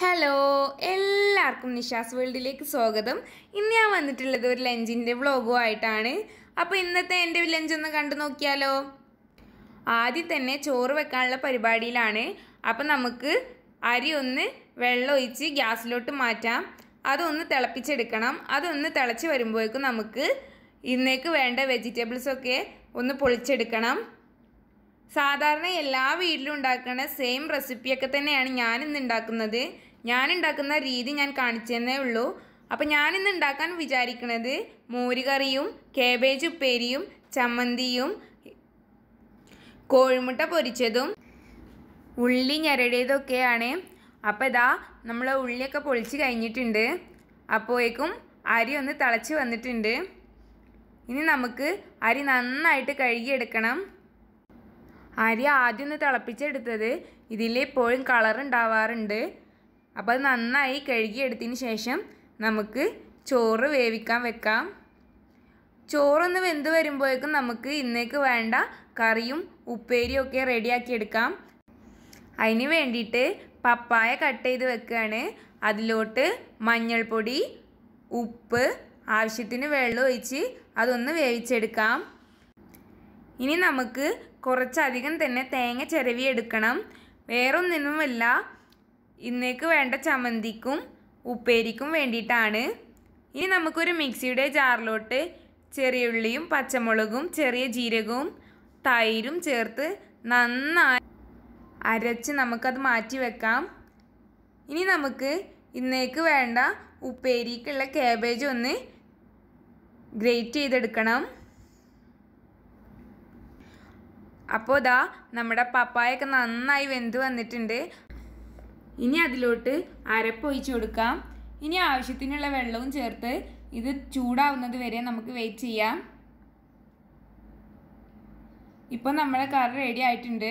hello എല്ലാവർക്കും നിഷാസ് വേൾഡിലേക്ക് സ്വാഗതം ഇന്ന് ഞാൻ വന്നിട്ടുള്ളത് ഒരു ലഞ്ചിൻ്റെ വ്ളോഗും ആയിട്ടാണ് അപ്പോൾ ഇന്നത്തെ എൻ്റെ ഒന്ന് കണ്ടു നോക്കിയാലോ ആദ്യം തന്നെ ചോറ് വെക്കാനുള്ള പരിപാടിയിലാണ് അപ്പോൾ നമുക്ക് അരി ഒന്ന് വെള്ളമൊഴിച്ച് ഗ്യാസിലോട്ട് മാറ്റാം അതൊന്ന് തിളപ്പിച്ചെടുക്കണം അതൊന്ന് തിളച്ച് വരുമ്പോഴേക്കും നമുക്ക് ഇന്നേക്ക് വേണ്ട വെജിറ്റബിൾസൊക്കെ ഒന്ന് പൊളിച്ചെടുക്കണം സാധാരണ എല്ലാ വീട്ടിലും ഉണ്ടാക്കുന്ന സെയിം റെസിപ്പിയൊക്കെ തന്നെയാണ് ഞാനിന്ന് ഉണ്ടാക്കുന്നത് ഞാൻ ഉണ്ടാക്കുന്ന രീതി ഞാൻ കാണിച്ചതന്നേ ഉള്ളൂ അപ്പോൾ ഞാനിന്ന് ഉണ്ടാക്കാൻ വിചാരിക്കുന്നത് മോരുകറിയും കേബേജ് ഉപ്പേരിയും ചമ്മന്തിയും കോഴിമുട്ട പൊരിച്ചതും ഉള്ളി ഞെരടിയതൊക്കെയാണ് അപ്പോൾ ഇതാ നമ്മൾ ഉള്ളിയൊക്കെ പൊളിച്ച് കഴിഞ്ഞിട്ടുണ്ട് അപ്പോഴേക്കും അരി ഒന്ന് തിളച്ച് വന്നിട്ടുണ്ട് ഇനി നമുക്ക് അരി നന്നായിട്ട് കഴുകിയെടുക്കണം അരി ആദ്യം ഒന്ന് തിളപ്പിച്ചെടുത്തത് ഇതിൽ ഇപ്പോഴും കളർ ഉണ്ടാവാറുണ്ട് അപ്പോൾ അത് നന്നായി കഴുകിയെടുത്തതിന് ശേഷം നമുക്ക് ചോറ് വേവിക്കാൻ വെക്കാം ചോറൊന്ന് വെന്ത് വരുമ്പോഴേക്കും നമുക്ക് ഇന്നേക്ക് വേണ്ട കറിയും ഉപ്പേരിയും ഒക്കെ റെഡിയാക്കി എടുക്കാം അതിന് വേണ്ടിയിട്ട് പപ്പായ കട്ട് ചെയ്ത് വെക്കുകയാണ് അതിലോട്ട് മഞ്ഞൾപ്പൊടി ഉപ്പ് ആവശ്യത്തിന് വെള്ളം ഒഴിച്ച് അതൊന്ന് വേവിച്ചെടുക്കാം ഇനി നമുക്ക് കുറച്ചധികം തന്നെ തേങ്ങ ചിരവി എടുക്കണം വേറൊന്നിനുമല്ല ഇന്നേക്ക് വേണ്ട ചമ്മന്തിക്കും ഉപ്പേരിക്കും വേണ്ടിയിട്ടാണ് ഇനി നമുക്കൊരു മിക്സിയുടെ ജാറിലോട്ട് ചെറിയ ഉള്ളിയും പച്ചമുളകും ചെറിയ ജീരകവും തൈരും ചേർത്ത് നന്നായി അരച്ച് നമുക്കത് മാറ്റി വെക്കാം ഇനി നമുക്ക് ഇന്നേക്ക് വേണ്ട ഉപ്പേരിക്കുള്ള കാബേജ് ഒന്ന് ഗ്രേറ്റ് ചെയ്തെടുക്കണം അപ്പോൾ ഇതാ നമ്മുടെ പപ്പായൊക്കെ നന്നായി വെന്ത് വന്നിട്ടുണ്ട് ഇനി അതിലോട്ട് അരപ്പൊഴിച്ചു കൊടുക്കാം ഇനി ആവശ്യത്തിനുള്ള വെള്ളവും ചേർത്ത് ഇത് ചൂടാവുന്നത് വരെ നമുക്ക് വെയിറ്റ് ചെയ്യാം ഇപ്പോൾ നമ്മുടെ കറി റെഡി ആയിട്ടുണ്ട്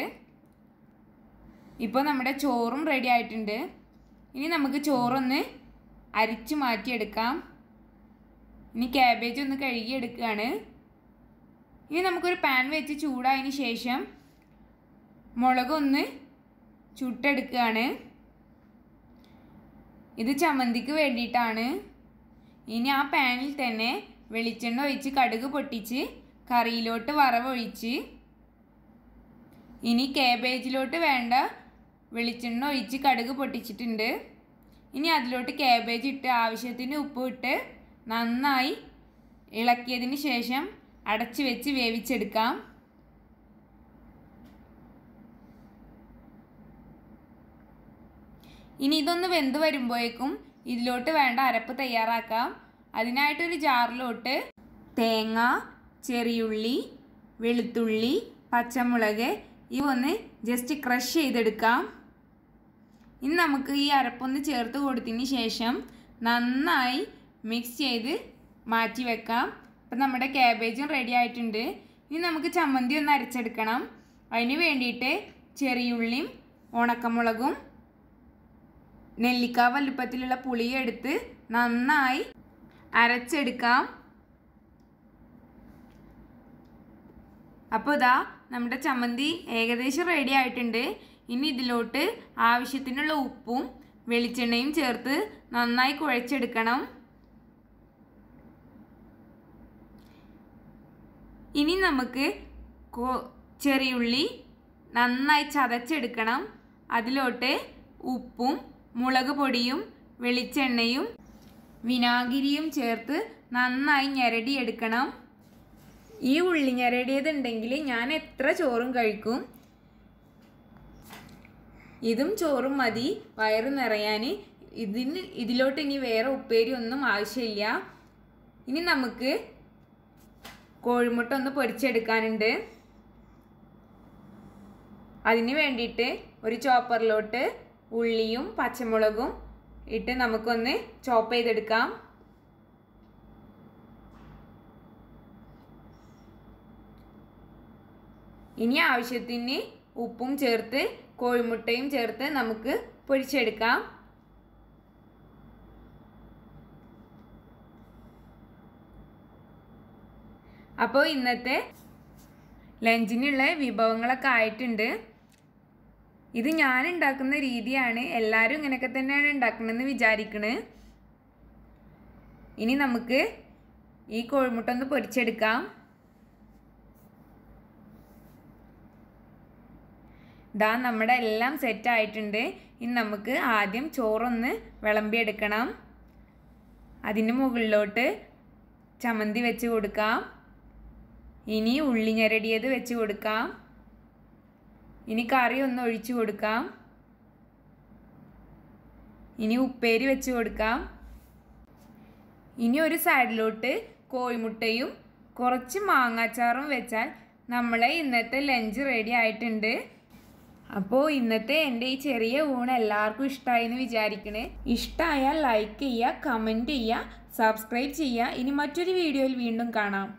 ഇപ്പോൾ നമ്മുടെ ചോറും റെഡി ആയിട്ടുണ്ട് ഇനി നമുക്ക് ചോറൊന്ന് അരിച്ച് മാറ്റിയെടുക്കാം ഇനി ക്യാബേജ് ഒന്ന് കഴുകിയെടുക്കുകയാണ് ഇനി നമുക്കൊരു പാൻ വെച്ച് ചൂടായതിന് ശേഷം മുളകൊന്ന് ചുട്ടെടുക്കുകയാണ് ഇത് ചമ്മന്തിക്ക് വേണ്ടിയിട്ടാണ് ഇനി ആ പാനിൽ തന്നെ വെളിച്ചെണ്ണ ഒഴിച്ച് കടുക് പൊട്ടിച്ച് കറിയിലോട്ട് വറവൊഴിച്ച് ഇനി കാബേജിലോട്ട് വേണ്ട വെളിച്ചെണ്ണ ഒഴിച്ച് കടുക് പൊട്ടിച്ചിട്ടുണ്ട് ഇനി അതിലോട്ട് കാബേജ് ഇട്ട് ആവശ്യത്തിന് ഉപ്പ് ഇട്ട് നന്നായി ഇളക്കിയതിന് ശേഷം അടച്ചു വെച്ച് വേവിച്ചെടുക്കാം ഇനി ഇതൊന്ന് വെന്ത് വരുമ്പോഴേക്കും ഇതിലോട്ട് വേണ്ട അരപ്പ് തയ്യാറാക്കാം അതിനായിട്ടൊരു ജാറിലോട്ട് തേങ്ങ ചെറിയുള്ളി വെളുത്തുള്ളി പച്ചമുളക് ഇവ ഒന്ന് ജസ്റ്റ് ക്രഷ് ചെയ്തെടുക്കാം ഇനി നമുക്ക് ഈ അരപ്പൊന്ന് ചേർത്ത് കൊടുത്തതിന് ശേഷം നന്നായി മിക്സ് ചെയ്ത് മാറ്റി വെക്കാം അപ്പം നമ്മുടെ ക്യാബേജും റെഡി ആയിട്ടുണ്ട് ഇനി നമുക്ക് ചമ്മന്തി ഒന്ന് അരച്ചെടുക്കണം അതിന് വേണ്ടിയിട്ട് ചെറിയുള്ളിയും ഉണക്കമുളകും നെല്ലിക്ക വലുപ്പത്തിലുള്ള പുളിയെടുത്ത് നന്നായി അരച്ചെടുക്കാം അപ്പോൾ ഇതാ നമ്മുടെ ചമ്മന്തി ഏകദേശം റെഡി ആയിട്ടുണ്ട് ഇനി ഇതിലോട്ട് ആവശ്യത്തിനുള്ള ഉപ്പും വെളിച്ചെണ്ണയും ചേർത്ത് നന്നായി കുഴച്ചെടുക്കണം ഇനി നമുക്ക് ചെറിയുള്ളി നന്നായി ചതച്ചെടുക്കണം അതിലോട്ട് ഉപ്പും മുളക് പൊടിയും വെളിച്ചെണ്ണയും വിനാഗിരിയും ചേർത്ത് നന്നായി ഞെരടിയെടുക്കണം ഈ ഉള്ളി ഞെരടിയതുണ്ടെങ്കിൽ ഞാൻ എത്ര ചോറും കഴിക്കും ഇതും ചോറും മതി വയറ് നിറയാൻ ഇതിന് ഇതിലോട്ട് ഇനി വേറെ ഉപ്പേരി ഒന്നും ആവശ്യമില്ല ഇനി നമുക്ക് കോഴിമുട്ട ഒന്ന് പൊരിച്ചെടുക്കാനുണ്ട് അതിന് വേണ്ടിയിട്ട് ഒരു ചോപ്പറിലോട്ട് ഉള്ളിയും പച്ചമുളകും ഇട്ട് നമുക്കൊന്ന് ചോപ്പ് ചെയ്തെടുക്കാം ഇനി ആവശ്യത്തിന് ഉപ്പും ചേർത്ത് കോഴിമുട്ടയും ചേർത്ത് നമുക്ക് പൊരിച്ചെടുക്കാം അപ്പോൾ ഇന്നത്തെ ലഞ്ചിനുള്ള വിഭവങ്ങളൊക്കെ ആയിട്ടുണ്ട് ഇത് ഞാൻ ഉണ്ടാക്കുന്ന രീതിയാണ് എല്ലാവരും ഇങ്ങനെയൊക്കെ തന്നെയാണ് ഉണ്ടാക്കണമെന്ന് വിചാരിക്കുന്നത് ഇനി നമുക്ക് ഈ കോഴിമുട്ടൊന്ന് ഒന്ന് പൊരിച്ചെടുക്കാം ദാ നമ്മുടെ എല്ലാം സെറ്റ് ആയിട്ടുണ്ട് ഇനി നമുക്ക് ആദ്യം ചോറൊന്ന് വിളമ്പിയെടുക്കണം അതിന് മുകളിലോട്ട് ചമ്മന്തി വെച്ച് കൊടുക്കാം ഇനി ഉള്ളി ഞെരടിയത് വെച്ച് കൊടുക്കാം ഇനി കറി ഒന്ന് ഒഴിച്ചു കൊടുക്കാം ഇനി ഉപ്പേരി വെച്ച് കൊടുക്കാം ഇനി ഒരു സൈഡിലോട്ട് കോഴിമുട്ടയും കുറച്ച് മാങ്ങാച്ചാറും വെച്ചാൽ നമ്മളെ ഇന്നത്തെ ലഞ്ച് റെഡി ആയിട്ടുണ്ട് അപ്പോൾ ഇന്നത്തെ എൻ്റെ ഈ ചെറിയ ഊണ് എല്ലാവർക്കും ഇഷ്ടമായി എന്ന് വിചാരിക്കണേ ഇഷ്ടമായാൽ ലൈക്ക് ചെയ്യുക കമൻറ്റ് ചെയ്യുക സബ്സ്ക്രൈബ് ചെയ്യുക ഇനി മറ്റൊരു വീഡിയോയിൽ വീണ്ടും കാണാം